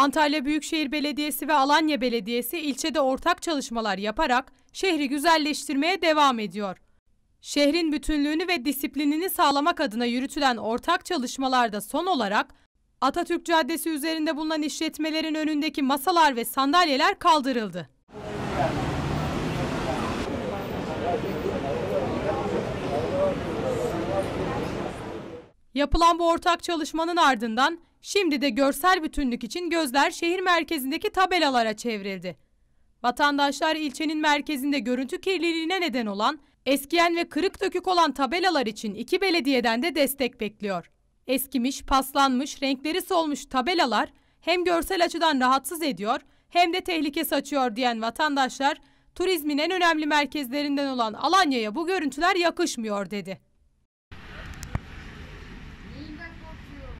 Antalya Büyükşehir Belediyesi ve Alanya Belediyesi ilçede ortak çalışmalar yaparak şehri güzelleştirmeye devam ediyor. Şehrin bütünlüğünü ve disiplinini sağlamak adına yürütülen ortak çalışmalarda son olarak Atatürk Caddesi üzerinde bulunan işletmelerin önündeki masalar ve sandalyeler kaldırıldı. Yapılan bu ortak çalışmanın ardından Şimdi de görsel bütünlük için gözler şehir merkezindeki tabelalara çevrildi. Vatandaşlar ilçenin merkezinde görüntü kirliliğine neden olan, eskiyen ve kırık dökük olan tabelalar için iki belediyeden de destek bekliyor. Eskimiş, paslanmış, renkleri solmuş tabelalar hem görsel açıdan rahatsız ediyor hem de tehlike saçıyor diyen vatandaşlar, turizmin en önemli merkezlerinden olan Alanya'ya bu görüntüler yakışmıyor dedi.